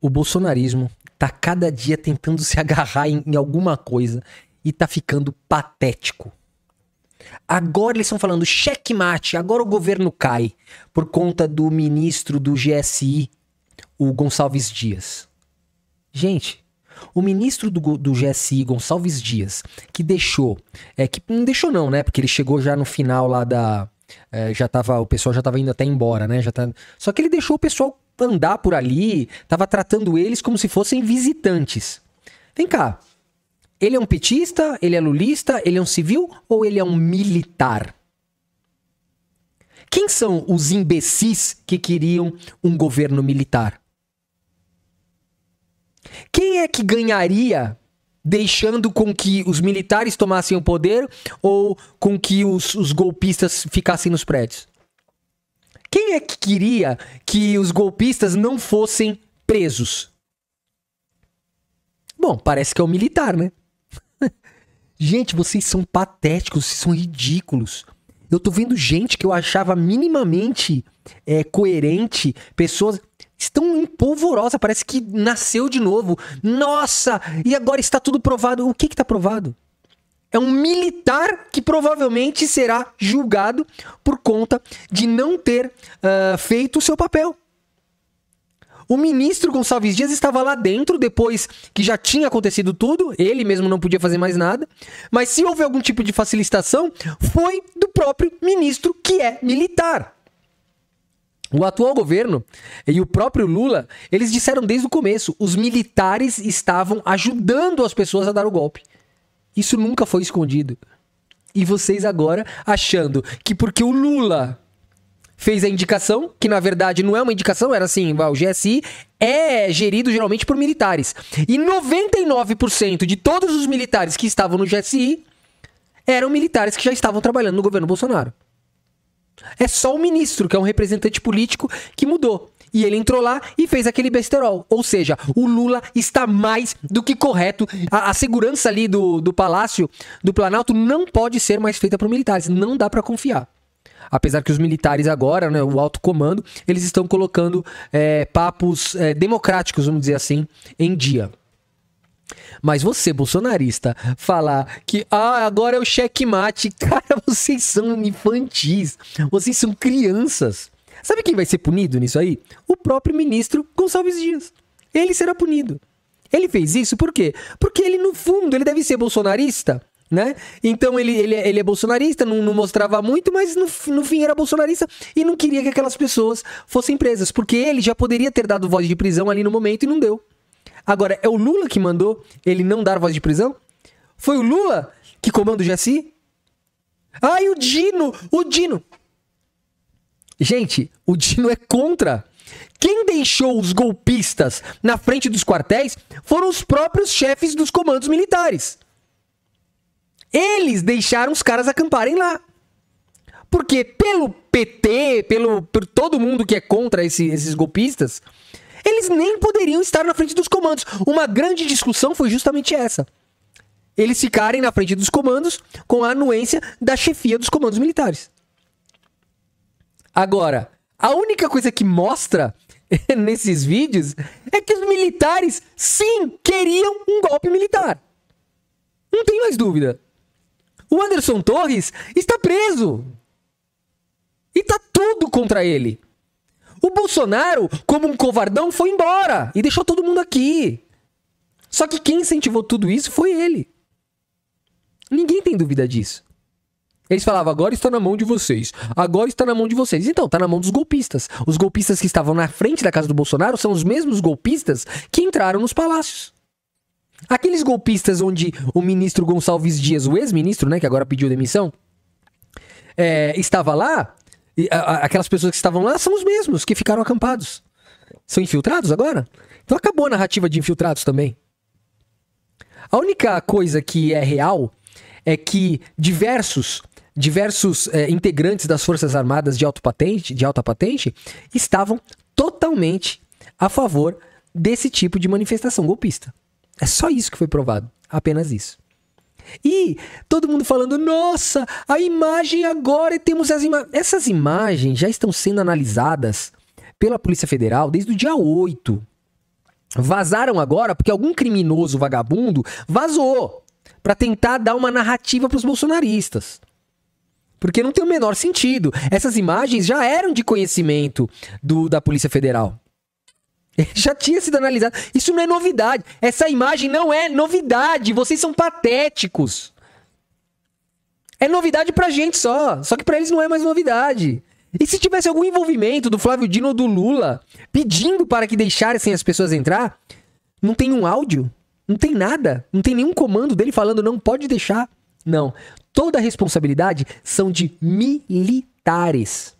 o bolsonarismo tá cada dia tentando se agarrar em, em alguma coisa e tá ficando patético. Agora eles estão falando checkmate, agora o governo cai por conta do ministro do GSI, o Gonçalves Dias. Gente, o ministro do, do GSI, Gonçalves Dias, que deixou, é que não deixou não, né? Porque ele chegou já no final lá da é, já tava, o pessoal já tava indo até embora, né? Já tá... Só que ele deixou o pessoal andar por ali, estava tratando eles como se fossem visitantes. Vem cá. Ele é um petista, ele é lulista, ele é um civil ou ele é um militar? Quem são os imbecis que queriam um governo militar? Quem é que ganharia deixando com que os militares tomassem o poder ou com que os, os golpistas ficassem nos prédios? Quem é que queria que os golpistas não fossem presos? Bom, parece que é o militar, né? gente, vocês são patéticos, vocês são ridículos. Eu tô vendo gente que eu achava minimamente é, coerente, pessoas estão em polvorosa, parece que nasceu de novo. Nossa, e agora está tudo provado. O que que tá provado? é um militar que provavelmente será julgado por conta de não ter uh, feito o seu papel. O ministro Gonçalves Dias estava lá dentro depois que já tinha acontecido tudo, ele mesmo não podia fazer mais nada. Mas se houve algum tipo de facilitação, foi do próprio ministro que é militar. O atual governo e o próprio Lula, eles disseram desde o começo, os militares estavam ajudando as pessoas a dar o golpe. Isso nunca foi escondido. E vocês agora achando que porque o Lula fez a indicação, que na verdade não é uma indicação, era assim, ah, o GSI é gerido geralmente por militares. E 99% de todos os militares que estavam no GSI eram militares que já estavam trabalhando no governo Bolsonaro. É só o ministro, que é um representante político, que mudou. E ele entrou lá e fez aquele besterol. Ou seja, o Lula está mais do que correto. A, a segurança ali do, do Palácio do Planalto não pode ser mais feita por militares. Não dá para confiar apesar que os militares agora, né, o alto comando, eles estão colocando é, papos é, democráticos, vamos dizer assim, em dia. Mas você, bolsonarista, falar que ah, agora é o checkmate, cara, vocês são infantis, vocês são crianças. Sabe quem vai ser punido nisso aí? O próprio ministro Gonçalves Dias. Ele será punido. Ele fez isso por quê? Porque ele, no fundo, ele deve ser bolsonarista, né? Então ele, ele, ele é bolsonarista, não, não mostrava muito, mas no, no fim era bolsonarista e não queria que aquelas pessoas fossem presas, porque ele já poderia ter dado voz de prisão ali no momento e não deu. Agora, é o Lula que mandou ele não dar voz de prisão? Foi o Lula que comanda o Jaci? Ai, o Dino! O Dino! Gente, o Dino é contra. Quem deixou os golpistas na frente dos quartéis foram os próprios chefes dos comandos militares. Eles deixaram os caras acamparem lá. Porque pelo PT, pelo por todo mundo que é contra esse, esses golpistas, eles nem poderiam estar na frente dos comandos. Uma grande discussão foi justamente essa. Eles ficarem na frente dos comandos com a anuência da chefia dos comandos militares. Agora, a única coisa que mostra nesses vídeos é que os militares, sim, queriam um golpe militar. Não tem mais dúvida. O Anderson Torres está preso. E tá tudo contra ele. O Bolsonaro, como um covardão, foi embora e deixou todo mundo aqui. Só que quem incentivou tudo isso foi ele. Ninguém tem dúvida disso. Eles falavam, agora está na mão de vocês. Agora está na mão de vocês. Então, está na mão dos golpistas. Os golpistas que estavam na frente da casa do Bolsonaro são os mesmos golpistas que entraram nos palácios. Aqueles golpistas onde o ministro Gonçalves Dias, o ex-ministro, né, que agora pediu demissão, é, estava lá, e, a, aquelas pessoas que estavam lá são os mesmos que ficaram acampados. São infiltrados agora? Então acabou a narrativa de infiltrados também. A única coisa que é real é que diversos diversos é, integrantes das Forças Armadas de, alto patente, de alta patente estavam totalmente a favor desse tipo de manifestação golpista. É só isso que foi provado, apenas isso. E todo mundo falando, nossa, a imagem agora temos as imagens. Essas imagens já estão sendo analisadas pela Polícia Federal desde o dia 8. Vazaram agora porque algum criminoso vagabundo vazou para tentar dar uma narrativa para os bolsonaristas. Porque não tem o menor sentido. Essas imagens já eram de conhecimento do, da Polícia Federal. Já tinha sido analisado. Isso não é novidade. Essa imagem não é novidade. Vocês são patéticos. É novidade pra gente só. Só que pra eles não é mais novidade. E se tivesse algum envolvimento do Flávio Dino ou do Lula pedindo para que deixassem as pessoas entrar, não tem um áudio, não tem nada, não tem nenhum comando dele falando não pode deixar. Não toda a responsabilidade são de militares.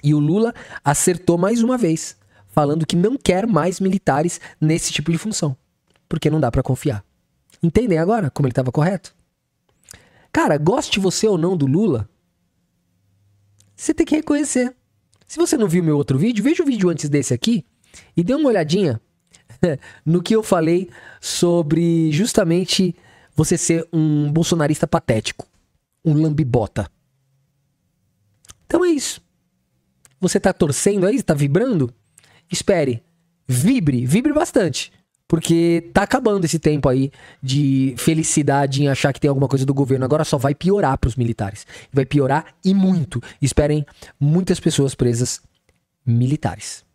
E o Lula acertou mais uma vez, falando que não quer mais militares nesse tipo de função, porque não dá para confiar. Entendem agora como ele estava correto? Cara, goste você ou não do Lula, você tem que reconhecer. Se você não viu meu outro vídeo, veja o vídeo antes desse aqui e dê uma olhadinha no que eu falei sobre justamente você ser um bolsonarista patético, um lambibota. Então é isso. Você tá torcendo aí? Tá vibrando? Espere. Vibre, vibre bastante. Porque tá acabando esse tempo aí de felicidade em achar que tem alguma coisa do governo. Agora só vai piorar para os militares. Vai piorar e muito. Esperem muitas pessoas presas militares.